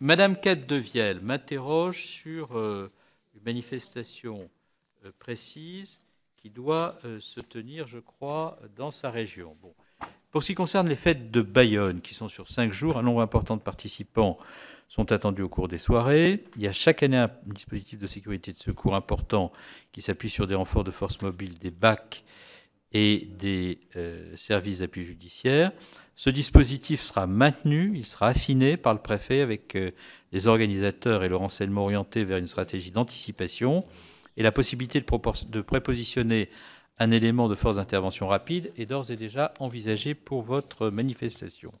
Madame de Vielle m'interroge sur euh, une manifestation euh, précise qui doit euh, se tenir, je crois, dans sa région. Pour ce qui concerne les fêtes de Bayonne, qui sont sur cinq jours, un nombre important de participants sont attendus au cours des soirées. Il y a chaque année un dispositif de sécurité de secours important qui s'appuie sur des renforts de forces mobiles, des BAC et des services d'appui judiciaire. Ce dispositif sera maintenu, il sera affiné par le préfet avec euh, les organisateurs et le renseignement orienté vers une stratégie d'anticipation et la possibilité de, prépositionner un élément de force d'intervention rapide est d'ores et déjà envisagé pour votre manifestation.